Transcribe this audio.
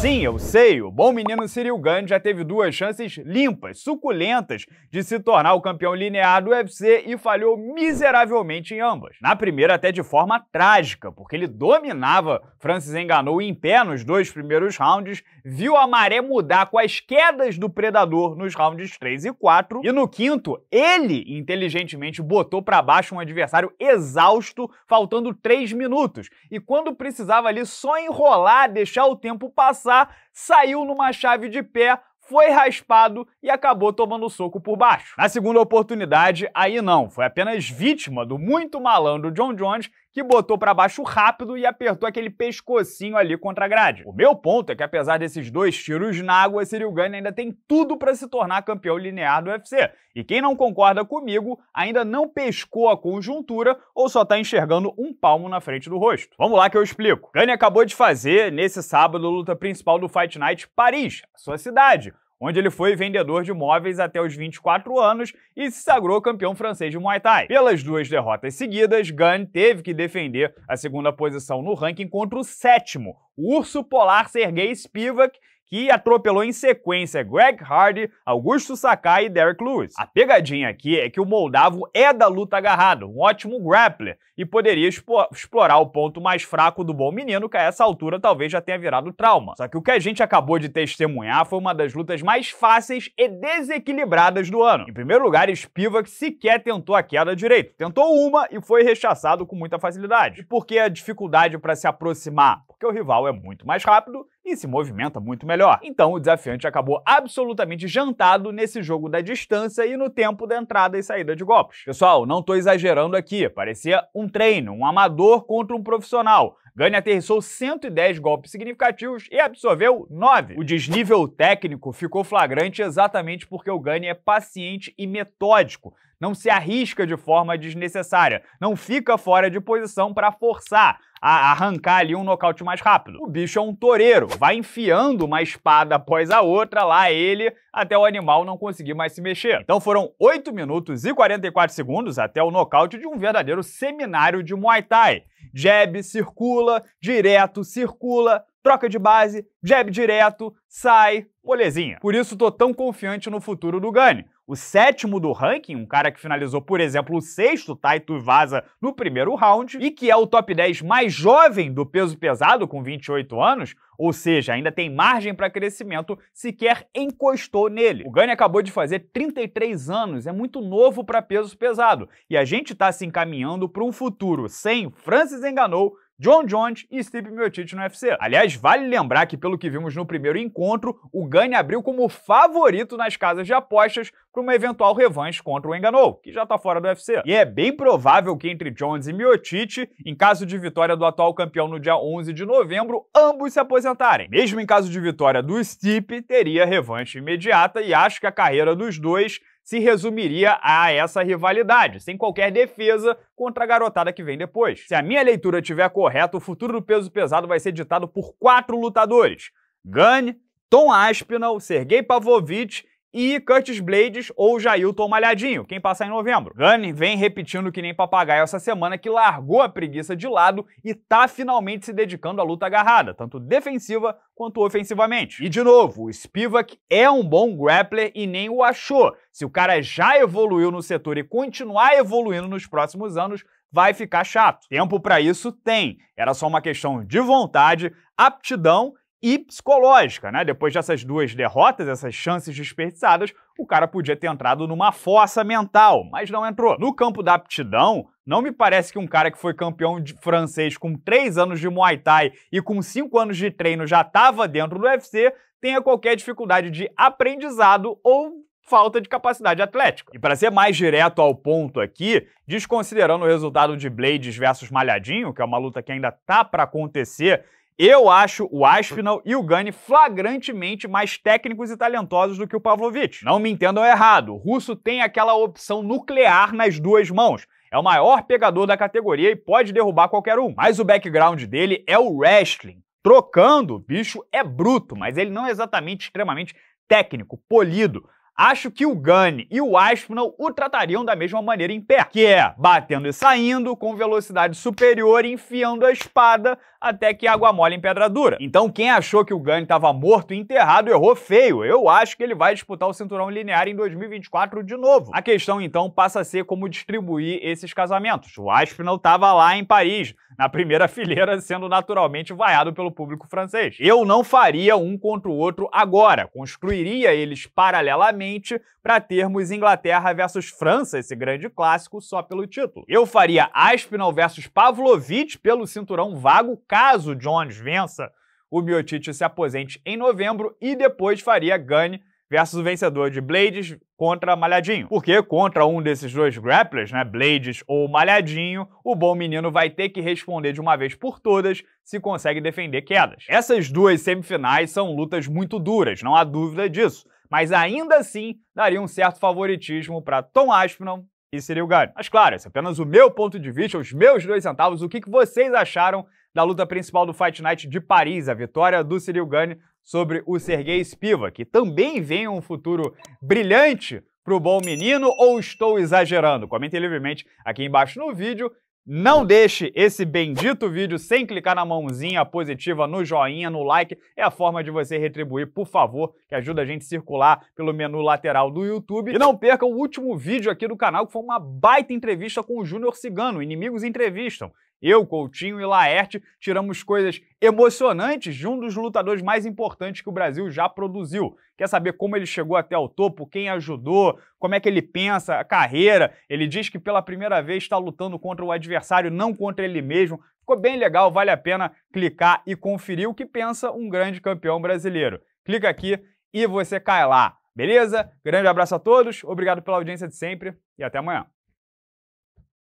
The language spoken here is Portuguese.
Sim, eu sei, o bom menino Cyril Gane já teve duas chances limpas, suculentas, de se tornar o campeão linear do UFC e falhou miseravelmente em ambas. Na primeira, até de forma trágica, porque ele dominava Francis Enganou em pé nos dois primeiros rounds, viu a maré mudar com as quedas do Predador nos rounds 3 e 4, e no quinto, ele inteligentemente botou para baixo um adversário exausto, faltando 3 minutos, e quando precisava ali só enrolar, deixar o tempo passar, passar, saiu numa chave de pé, foi raspado e acabou tomando soco por baixo. Na segunda oportunidade, aí não, foi apenas vítima do muito malandro John Jones que botou para baixo rápido e apertou aquele pescocinho ali contra a grade. O meu ponto é que apesar desses dois tiros na água, Cyril Gane ainda tem tudo para se tornar campeão linear do UFC. E quem não concorda comigo ainda não pescou a conjuntura ou só tá enxergando um palmo na frente do rosto. Vamos lá que eu explico. Gane acabou de fazer, nesse sábado, a luta principal do Fight Night Paris, sua cidade onde ele foi vendedor de móveis até os 24 anos e se sagrou campeão francês de Muay Thai. Pelas duas derrotas seguidas, Gunn teve que defender a segunda posição no ranking contra o sétimo, o urso polar Sergei Spivak, que atropelou em sequência Greg Hardy, Augusto Sakai e Derek Lewis. A pegadinha aqui é que o moldavo é da luta agarrado, um ótimo grappler, e poderia expo- explorar o ponto mais fraco do bom menino, que a essa altura talvez já tenha virado trauma. Só que o que a gente acabou de testemunhar foi uma das lutas mais fáceis e desequilibradas do ano. Em primeiro lugar, Spivak sequer tentou a queda direito. Tentou uma e foi rechaçado com muita facilidade. E por que a dificuldade para se aproximar porque o rival é muito mais rápido e se movimenta muito melhor. Então o desafiante acabou absolutamente jantado nesse jogo da distância e no tempo da entrada e saída de golpes. Pessoal, não estou exagerando aqui, parecia um treino, um amador contra um profissional. Gani aterrissou 110 golpes significativos e absorveu 9. O desnível técnico ficou flagrante exatamente porque o Gani é paciente e metódico, não se arrisca de forma desnecessária, não fica fora de posição para forçar a arrancar ali um nocaute mais rápido. O bicho é um toureiro, vai enfiando uma espada após a outra lá ele até o animal não conseguir mais se mexer. Então foram 8 minutos e 44 segundos até o nocaute de um verdadeiro seminário de Muay Thai. Jeb, circula, direto circula, troca de base, jab direto, sai, molezinha. Por isso tô tão confiante no futuro do Gani. O sétimo do ranking, um cara que finalizou, por exemplo, o sexto Taito tá? Vaza no primeiro round e que é o top 10 mais jovem do peso pesado com 28 anos, ou seja, ainda tem margem para crescimento, sequer encostou nele. O Gani acabou de fazer 33 anos, é muito novo para peso pesado, e a gente está se encaminhando para um futuro sem Francis Enganou, John Jones e Steve Miocic no UFC. Aliás, vale lembrar que pelo que vimos no primeiro encontro, o Gane abriu como favorito nas casas de apostas para uma eventual revanche contra o Enganou, que já está fora do UFC. E é bem provável que entre Jones e Miocic, em caso de vitória do atual campeão no dia 11 de novembro, ambos se aposentarem. Mesmo em caso de vitória do Steve, teria revanche imediata e acho que a carreira dos dois se resumiria a essa rivalidade, sem qualquer defesa contra a garotada que vem depois. Se a minha leitura estiver correta, o futuro do peso pesado vai ser ditado por quatro lutadores: Gane, Tom Aspinall, Sergei Pavlovich e Curtis Blades ou Jailton Malhadinho, quem passar em novembro. Gunny vem repetindo que nem papagaio essa semana que largou a preguiça de lado e tá finalmente se dedicando à luta agarrada, tanto defensiva quanto ofensivamente. E de novo, o Spivak é um bom grappler e nem o achou. Se o cara já evoluiu no setor e continuar evoluindo nos próximos anos, vai ficar chato. Tempo para isso tem. Era só uma questão de vontade, aptidão e psicológica, né? Depois dessas duas derrotas, essas chances desperdiçadas, o cara podia ter entrado numa fossa mental, mas não entrou. No campo da aptidão, não me parece que um cara que foi campeão francês com três anos de Muay Thai e com cinco anos de treino já estava dentro do UFC tenha qualquer dificuldade de aprendizado ou falta de capacidade atlética. E para ser mais direto ao ponto aqui, desconsiderando o resultado de Blades versus Malhadinho, que é uma luta que ainda tá para acontecer eu acho o Aspinall e o Gani flagrantemente mais técnicos e talentosos do que o Pavlovich. Não me entendam errado, o russo tem aquela opção nuclear nas duas mãos. É o maior pegador da categoria e pode derrubar qualquer um. Mas o background dele é o wrestling. Trocando, o bicho é bruto, mas ele não é exatamente extremamente técnico, polido acho que o Gunny e o Aspinall o tratariam da mesma maneira em pé, que é batendo e saindo com velocidade superior enfiando a espada até que água mole em pedra dura. Então quem achou que o Gunny estava morto e enterrado errou feio. Eu acho que ele vai disputar o cinturão linear em 2024 de novo. A questão então passa a ser como distribuir esses casamentos. O Aspinall estava lá em Paris, na primeira fileira, sendo naturalmente vaiado pelo público francês. Eu não faria um contra o outro agora, construiria eles paralelamente para termos Inglaterra versus França, esse grande clássico, só pelo título. Eu faria Aspinall versus Pavlovich pelo cinturão vago, caso Jones vença o Miotic se aposente em novembro, e depois faria Gane versus o vencedor de Blades contra Malhadinho. Porque contra um desses dois grapplers, né, Blades ou Malhadinho, o bom menino vai ter que responder de uma vez por todas se consegue defender quedas. Essas duas semifinais são lutas muito duras, não há dúvida disso, mas ainda assim daria um certo favoritismo para Tom Aspinall e seria o ganho. Mas claro, esse é apenas o meu ponto de vista, os meus dois centavos, o que, que vocês acharam da luta principal do Fight Night de Paris, a vitória do Cyril Gane sobre o Sergei Spiva, que também vem um futuro brilhante para o bom menino, ou estou exagerando? Comentem livremente aqui embaixo no vídeo. Não deixe esse bendito vídeo sem clicar na mãozinha positiva, no joinha, no like. É a forma de você retribuir, por favor, que ajuda a gente a circular pelo menu lateral do YouTube. E não perca o último vídeo aqui do canal, que foi uma baita entrevista com o Júnior Cigano. Inimigos entrevistam. Eu, Coutinho e Laerte tiramos coisas emocionantes de um dos lutadores mais importantes que o Brasil já produziu. Quer saber como ele chegou até o topo, quem ajudou, como é que ele pensa a carreira? Ele diz que pela primeira vez está lutando contra o adversário, não contra ele mesmo. Ficou bem legal, vale a pena clicar e conferir o que pensa um grande campeão brasileiro. Clica aqui e você cai lá. Beleza? Grande abraço a todos, obrigado pela audiência de sempre e até amanhã.